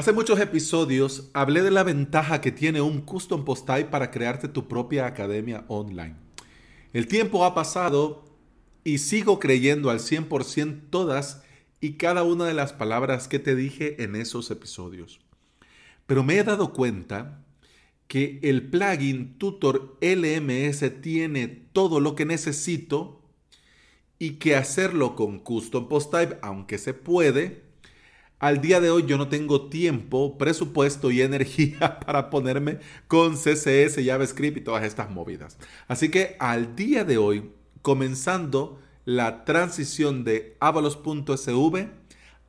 Hace muchos episodios hablé de la ventaja que tiene un custom post type para crearte tu propia academia online. El tiempo ha pasado y sigo creyendo al 100% todas y cada una de las palabras que te dije en esos episodios. Pero me he dado cuenta que el plugin Tutor LMS tiene todo lo que necesito y que hacerlo con custom post type, aunque se puede, al día de hoy yo no tengo tiempo, presupuesto y energía para ponerme con CSS, JavaScript y todas estas movidas. Así que al día de hoy, comenzando la transición de avalos.sv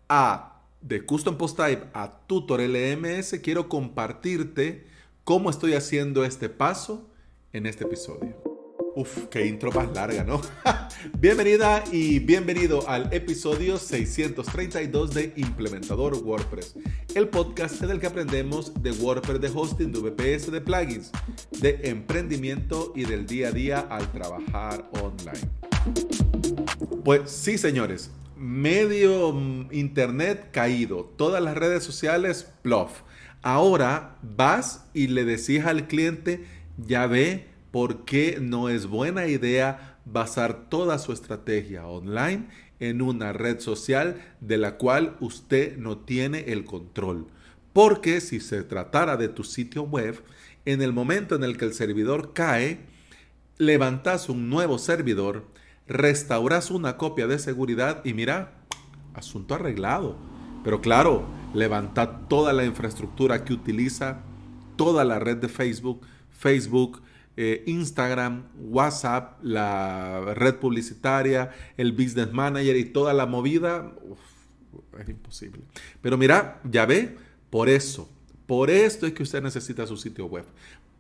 a de custom post type a tutor LMS, quiero compartirte cómo estoy haciendo este paso en este episodio. Uf, qué intro más larga, ¿no? Bienvenida y bienvenido al episodio 632 de Implementador WordPress, el podcast en el que aprendemos de WordPress, de hosting, de VPS, de plugins, de emprendimiento y del día a día al trabajar online. Pues sí, señores, medio mm, internet caído, todas las redes sociales, plof. Ahora vas y le decís al cliente, ya ve, por qué no es buena idea basar toda su estrategia online en una red social de la cual usted no tiene el control. Porque si se tratara de tu sitio web, en el momento en el que el servidor cae, levantas un nuevo servidor, restauras una copia de seguridad y mira, asunto arreglado. Pero claro, levanta toda la infraestructura que utiliza toda la red de Facebook, Facebook, eh, Instagram, WhatsApp, la red publicitaria, el business manager y toda la movida, es imposible. Pero mira, ya ve, por eso, por esto es que usted necesita su sitio web,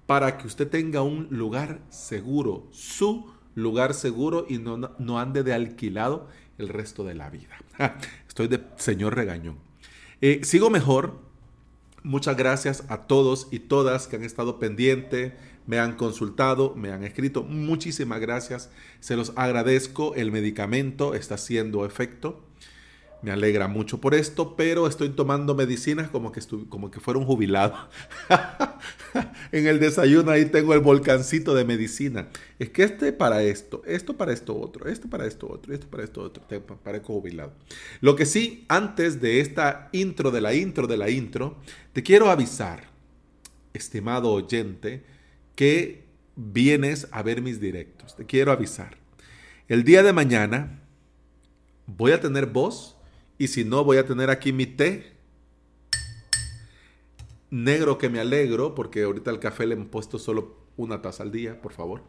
para que usted tenga un lugar seguro, su lugar seguro y no, no ande de alquilado el resto de la vida. Estoy de señor regañón. Eh, sigo mejor, Muchas gracias a todos y todas que han estado pendiente, me han consultado, me han escrito. Muchísimas gracias, se los agradezco. El medicamento está haciendo efecto me alegra mucho por esto, pero estoy tomando medicinas como que, como que fuera un jubilado. en el desayuno ahí tengo el volcancito de medicina. Es que este para esto, esto para esto otro, esto para esto otro, esto para esto otro. parezco jubilado. Lo que sí, antes de esta intro de la intro de la intro, te quiero avisar, estimado oyente, que vienes a ver mis directos. Te quiero avisar. El día de mañana voy a tener voz y si no, voy a tener aquí mi té negro que me alegro, porque ahorita al café le hemos puesto solo una taza al día, por favor.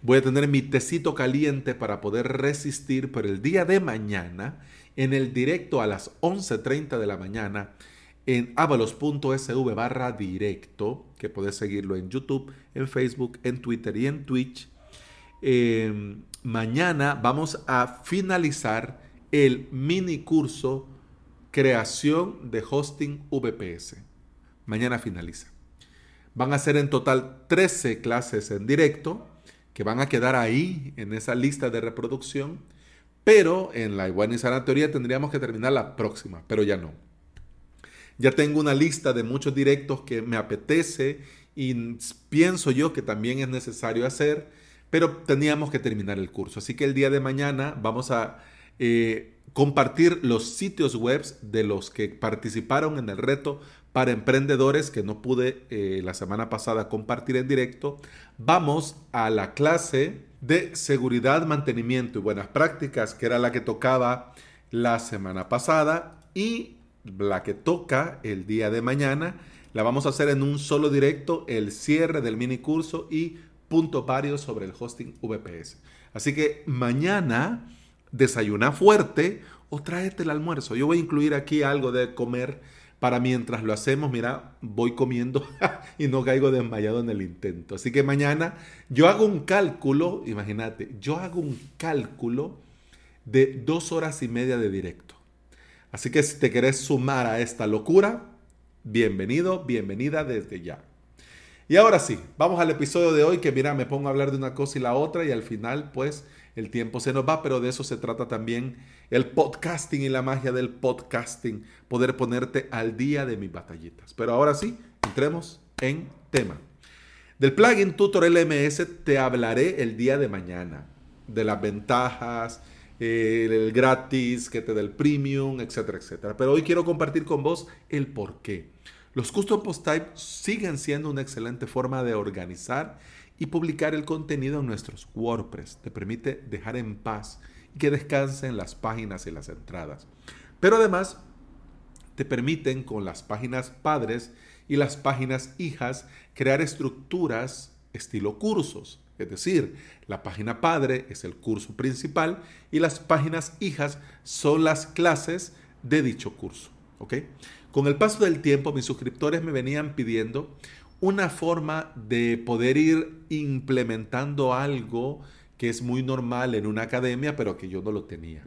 Voy a tener mi tecito caliente para poder resistir, pero el día de mañana, en el directo a las 11.30 de la mañana, en avalos.sv barra directo, que podés seguirlo en YouTube, en Facebook, en Twitter y en Twitch. Em, mañana vamos a finalizar el mini curso Creación de Hosting VPS. Mañana finaliza. Van a ser en total 13 clases en directo que van a quedar ahí en esa lista de reproducción, pero en la y teoría tendríamos que terminar la próxima, pero ya no. Ya tengo una lista de muchos directos que me apetece y pienso yo que también es necesario hacer, pero teníamos que terminar el curso. Así que el día de mañana vamos a eh, compartir los sitios web de los que participaron en el reto para emprendedores que no pude eh, la semana pasada compartir en directo. Vamos a la clase de seguridad, mantenimiento y buenas prácticas, que era la que tocaba la semana pasada y la que toca el día de mañana. La vamos a hacer en un solo directo, el cierre del mini curso y punto varios sobre el hosting VPS. Así que mañana desayuna fuerte o tráete el almuerzo. Yo voy a incluir aquí algo de comer para mientras lo hacemos, mira, voy comiendo y no caigo desmayado en el intento. Así que mañana yo hago un cálculo, imagínate, yo hago un cálculo de dos horas y media de directo. Así que si te querés sumar a esta locura, bienvenido, bienvenida desde ya. Y ahora sí, vamos al episodio de hoy que mira, me pongo a hablar de una cosa y la otra y al final pues el tiempo se nos va, pero de eso se trata también el podcasting y la magia del podcasting, poder ponerte al día de mis batallitas. Pero ahora sí, entremos en tema. Del plugin Tutor LMS te hablaré el día de mañana, de las ventajas, el, gratis, que te da el premium, etcétera, etcétera. Pero hoy quiero compartir con vos el por qué. Los custom post type siguen siendo una excelente forma de organizar y publicar el contenido en nuestros WordPress. Te permite dejar en paz y que descansen las páginas y las entradas. Pero además te permiten con las páginas padres y las páginas hijas crear estructuras estilo cursos. Es decir, la página padre es el curso principal y las páginas hijas son las clases de dicho curso. Con el paso del tiempo, mis suscriptores me venían pidiendo una forma de poder ir implementando algo que es muy normal en una academia, pero que yo no lo tenía.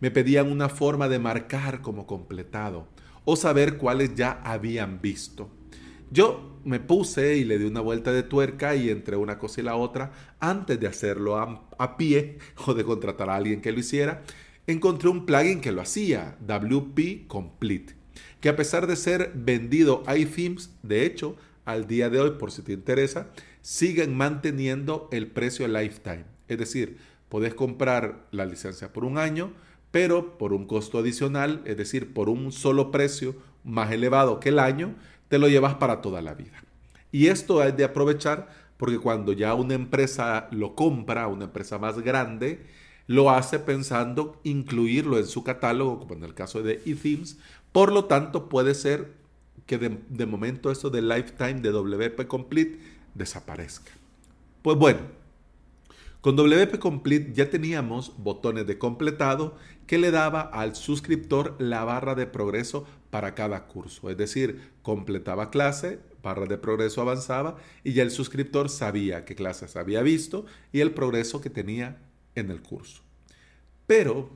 Me pedían una forma de marcar como completado o saber cuáles ya habían visto. Yo me puse y le di una vuelta de tuerca y entre una cosa y la otra, antes de hacerlo a, pie o de contratar a alguien que lo hiciera, encontré un plugin que lo hacía, WP Complete, que a pesar de ser vendido a iThemes, de hecho, al día de hoy, por si te interesa, siguen manteniendo el precio lifetime. Es decir, puedes comprar la licencia por un año, pero por un costo adicional, es decir, por un solo precio más elevado que el año, te lo llevas para toda la vida. Y esto es de aprovechar porque cuando ya una empresa lo compra, una empresa más grande, lo hace pensando incluirlo en su catálogo, como en el caso de eThemes. Por lo tanto, puede ser que de, momento eso de Lifetime de WP Complete desaparezca. Pues bueno, con WP Complete ya teníamos botones de completado que le daba al suscriptor la barra de progreso para cada curso. Es decir, completaba clase, barra de progreso avanzaba y ya el suscriptor sabía qué clases había visto y el progreso que tenía en el curso. Pero,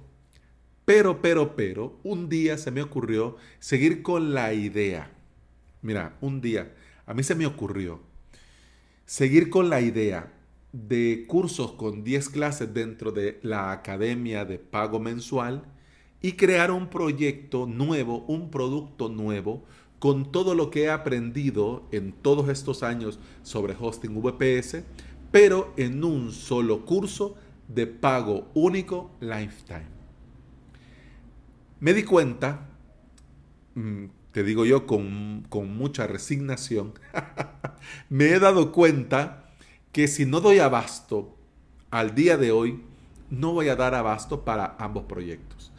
pero, pero, pero, un día se me ocurrió seguir con la idea Mira, un día a mí se me ocurrió seguir con la idea de cursos con 10 clases dentro de la academia de pago mensual y crear un proyecto nuevo, un producto nuevo con todo lo que he aprendido en todos estos años sobre hosting VPS, pero en un solo curso de pago único lifetime. Me di cuenta mm, te digo yo con, mucha resignación, me he dado cuenta que si no doy abasto al día de hoy, no voy a dar abasto para ambos proyectos.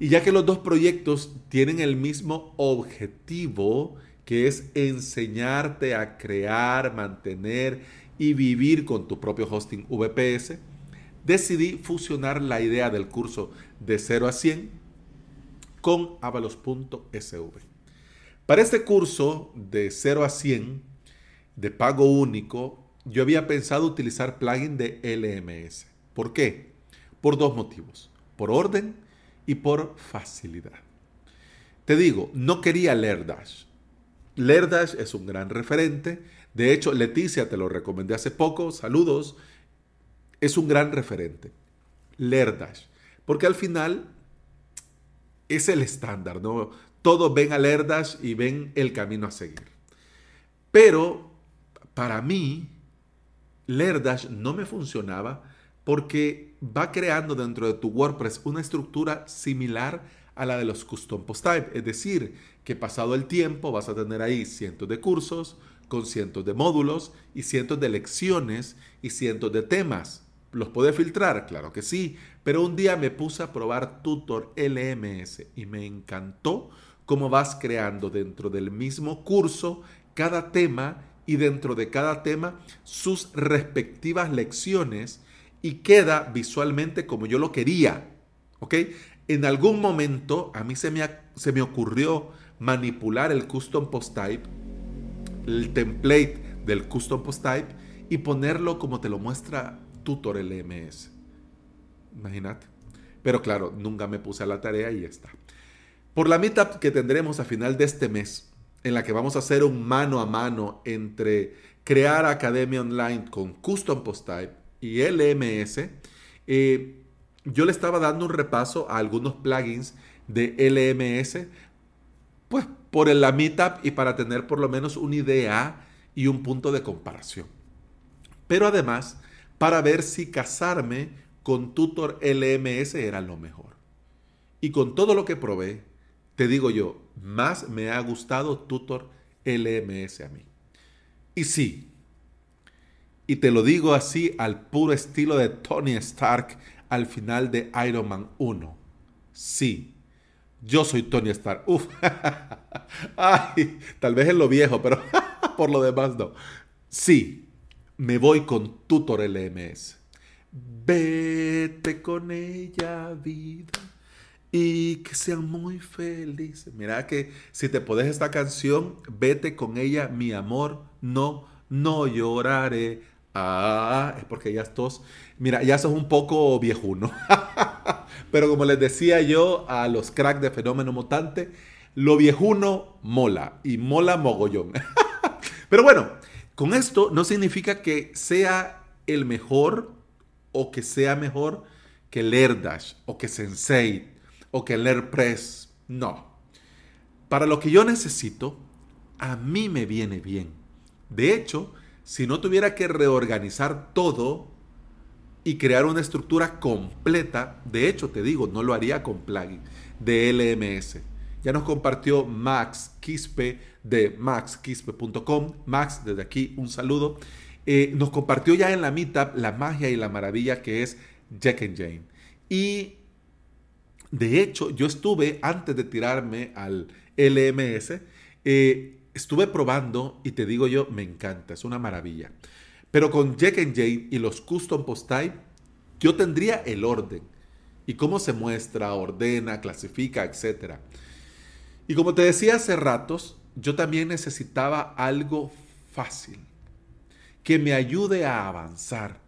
Y ya que los dos proyectos tienen el mismo objetivo, que es enseñarte a crear, mantener y vivir con tu propio hosting VPS, decidí fusionar la idea del curso de 0 a 100 con avalos.sv. Para este curso de 0 a 100, de pago único, yo había pensado utilizar plugin de LMS. ¿Por qué? Por dos motivos, por orden y por facilidad. Te digo, no quería LearDash. LearDash es un gran referente. De hecho, Leticia te lo recomendé hace poco. Saludos. Es un gran referente. LearDash. Porque al final es el estándar, ¿no? todos ven alertas y ven el camino a seguir. Pero para mí, Lerdash no me funcionaba porque va creando dentro de tu WordPress una estructura similar a la de los custom post type. Es decir, que pasado el tiempo vas a tener ahí cientos de cursos con cientos de módulos y cientos de lecciones y cientos de temas. ¿Los puede filtrar? Claro que sí. Pero un día me puse a probar Tutor LMS y me encantó cómo vas creando dentro del mismo curso cada tema y dentro de cada tema sus respectivas lecciones y queda visualmente como yo lo quería. ¿Ok? En algún momento a mí se me, se me ocurrió manipular el custom post type, el template del custom post type y ponerlo como te lo muestra tutor LMS. E Imagínate. Pero claro, nunca me puse a la tarea y ya está. Por la meetup que tendremos a final de este mes, en la que vamos a hacer un mano a mano entre crear academia online con Custom Post Type y LMS, e eh, yo le estaba dando un repaso a algunos plugins de LMS, e pues por la meetup y para tener por lo menos una idea y un punto de comparación. Pero además, para ver si casarme con Tutor LMS era lo mejor. Y con todo lo que probé, te digo yo, más me ha gustado Tutor LMS a mí. Y sí, y te lo digo así al puro estilo de Tony Stark al final de Iron Man 1. Sí, yo soy Tony Stark. Uf. Ay, tal vez en lo viejo, pero por lo demás no. Sí, me voy con Tutor LMS. Vete con ella, vida, y que sean muy felices. Mira que si te podés esta canción, vete con ella, mi amor, no, no lloraré. Ah, es porque ya estos, mira, ya sos un poco viejuno. Pero como les decía yo a los cracks de Fenómeno Mutante, lo viejuno mola y mola mogollón. Pero bueno, con esto no significa que sea el mejor o que sea mejor que el o que Sensei o que el No. Para lo que yo necesito, a mí me viene bien. De hecho, si no tuviera que reorganizar todo y crear una estructura completa, de hecho te digo, no lo haría con plugin de LMS. Ya nos compartió Max Quispe de maxquispe.com. Max, desde aquí un saludo. Eh, nos compartió ya en la meetup la magia y la maravilla que es Jack and Jane. Y de hecho, yo estuve, antes de tirarme al LMS, eh, estuve probando y te digo yo, me encanta, es una maravilla. Pero con Jack and Jane y los custom post type, yo tendría el orden y cómo se muestra, ordena, clasifica, etc. Y como te decía hace ratos, yo también necesitaba algo fácil, que me ayude a avanzar,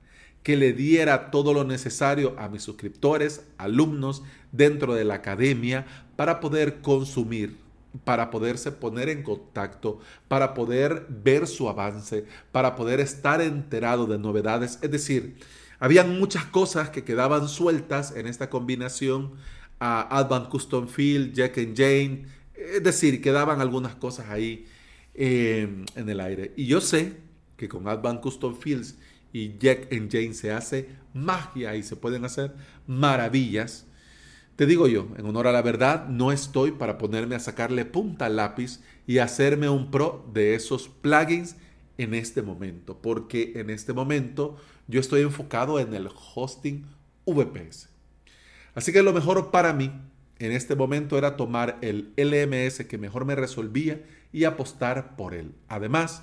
que le diera todo lo necesario a mis suscriptores, alumnos dentro de la academia para poder consumir, para poderse poner en contacto, para poder ver su avance, para poder estar enterado de novedades. Es decir, habían muchas cosas que quedaban sueltas en esta combinación a Advanced Custom Field, Jack and Jane, es decir, quedaban algunas cosas ahí em, en el aire. Y yo sé que con Advan Custom Fields y Jack and Jane se hace magia y se pueden hacer maravillas. Te digo yo, en honor a la verdad, no estoy para ponerme a sacarle punta al lápiz y hacerme un pro de esos plugins en este momento, porque en este momento yo estoy enfocado en el hosting VPS. Así que lo mejor para mí en este momento era tomar el LMS que mejor me resolvía y apostar por él. Además,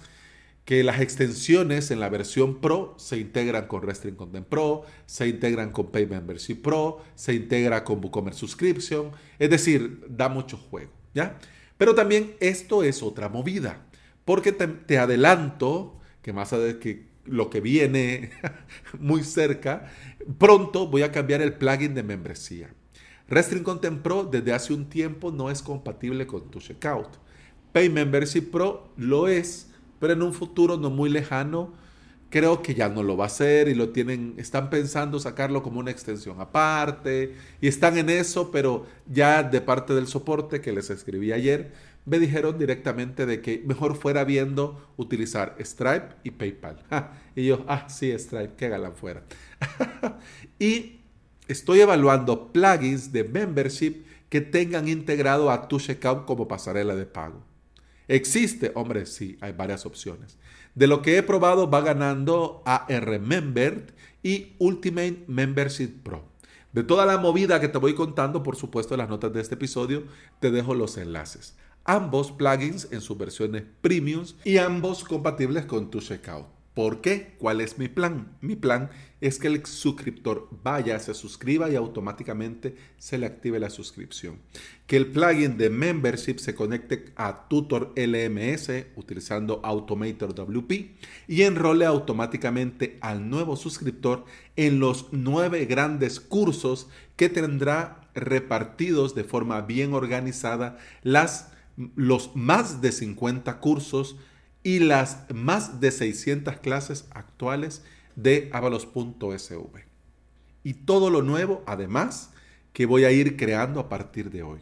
que las extensiones en la versión Pro se integran con Restring Content Pro, se integran con Pay Membership Pro, se integra con WooCommerce Subscription, es decir, da mucho juego, ¿ya? Pero también esto es otra movida, porque te, adelanto que más que lo que viene muy cerca, pronto voy a cambiar el plugin de membresía. Restring Content Pro desde hace un tiempo no es compatible con tu checkout. Pay Pro lo es, pero en un futuro no muy lejano creo que ya no lo va a ser y lo tienen, están pensando sacarlo como una extensión aparte y están en eso, pero ya de parte del soporte que les escribí ayer, me dijeron directamente de que mejor fuera viendo utilizar Stripe y PayPal. y yo, ah, sí, Stripe, qué galán fuera. y Estoy evaluando plugins de membership que tengan integrado a tu como pasarela de pago. ¿Existe? Hombre, sí, hay varias opciones. De lo que he probado va ganando AR Member y Ultimate Membership Pro. De toda la movida que te voy contando, por supuesto, en las notas de este episodio, te dejo los enlaces. Ambos plugins en sus versiones premiums y ambos compatibles con tu checkout. ¿Por qué? ¿Cuál es mi plan? Mi plan es que el suscriptor vaya, se suscriba y automáticamente se le active la suscripción. Que el plugin de membership se conecte a Tutor LMS utilizando Automator WP y enrole automáticamente al nuevo suscriptor en los nueve grandes cursos que tendrá repartidos de forma bien organizada las, los más de 50 cursos y las más de 600 clases actuales de avalos.sv. Y todo lo nuevo, además, que voy a ir creando a partir de hoy.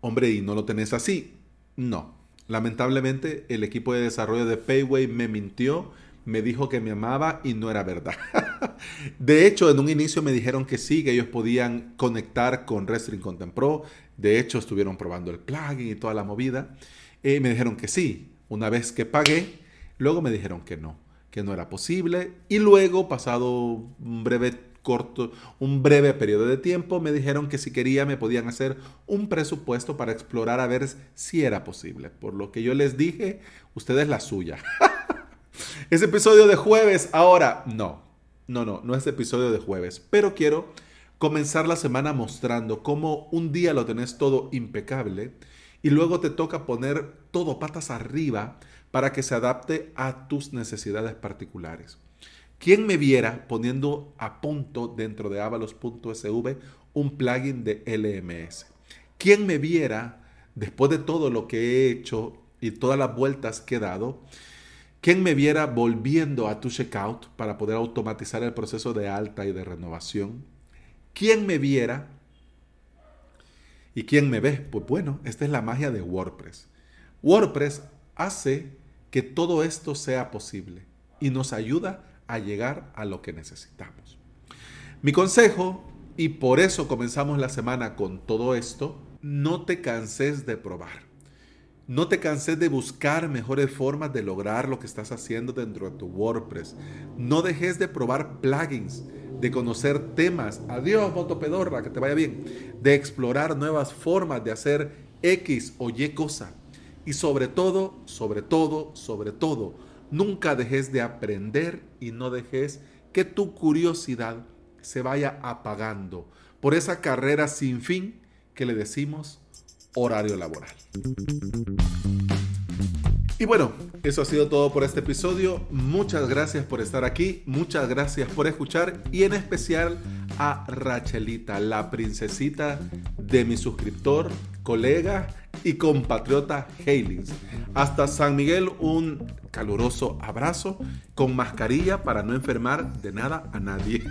Hombre, ¿y no lo tenés así? No. Lamentablemente, el equipo de desarrollo de Payway me mintió, me dijo que me amaba y no era verdad. de hecho, en un inicio me dijeron que sí, que ellos podían conectar con Restring Content Pro. De hecho, estuvieron probando el plugin y toda la movida me dijeron que sí. Una vez que pagué, luego me dijeron que no, que no era posible. Y luego, pasado un breve corto, un breve periodo de tiempo, me dijeron que si quería me podían hacer un presupuesto para explorar a ver si era posible. Por lo que yo les dije, ustedes la suya. Ese episodio de jueves, ahora, no, no, no, no es episodio de jueves, pero quiero comenzar la semana mostrando cómo un día lo tenés todo impecable y luego te toca poner todo patas arriba para que se adapte a tus necesidades particulares. ¿Quién me viera poniendo a punto dentro de avalos.sv un plugin de LMS? ¿Quién me viera después de todo lo que he hecho y todas las vueltas que he dado? ¿Quién me viera volviendo a tu checkout para poder automatizar el proceso de alta y de renovación? ¿Quién me viera ¿Y quién me ve? Pues bueno, esta es la magia de WordPress. WordPress hace que todo esto sea posible y nos ayuda a llegar a lo que necesitamos. Mi consejo, y por eso comenzamos la semana con todo esto, no te canses de probar. No te canses de buscar mejores formas de lograr lo que estás haciendo dentro de tu WordPress. No dejes de probar plugins de conocer temas. Adiós, motopedorra, que te vaya bien. De explorar nuevas formas de hacer X o Y cosa. Y sobre todo, sobre todo, sobre todo, nunca dejes de aprender y no dejes que tu curiosidad se vaya apagando por esa carrera sin fin que le decimos horario laboral. Y bueno, eso ha sido todo por este episodio. Muchas gracias por estar aquí, muchas gracias por escuchar y en especial a Rachelita, la princesita de mi suscriptor, colega y compatriota Halings. Hasta San Miguel un caluroso abrazo con mascarilla para no enfermar de nada a nadie.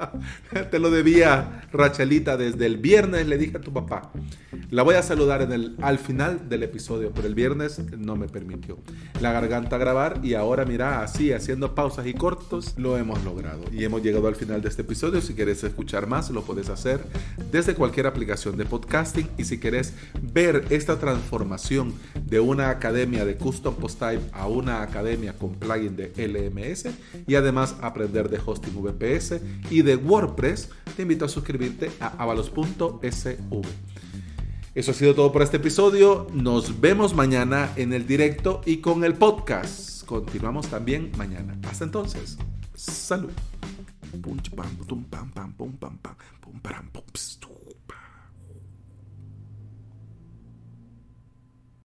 Te lo debía, Rachelita, desde el viernes le dije a tu papá. La voy a saludar en el, al final del episodio, pero el viernes no me permitió. La garganta grabar y ahora mira, así, haciendo pausas y cortos, lo hemos logrado. Y hemos llegado al final de este episodio. Si quieres escuchar más, lo puedes hacer desde cualquier aplicación de podcasting y si quieres ver esta transformación de una academia de custom post type a una academia con plugin de LMS y además aprender de hosting VPS y de WordPress, te invito a suscribirte a avalos.sv. Eso ha sido todo por este episodio. Nos vemos mañana en el directo y con el podcast. Continuamos también mañana. Hasta entonces. Salud.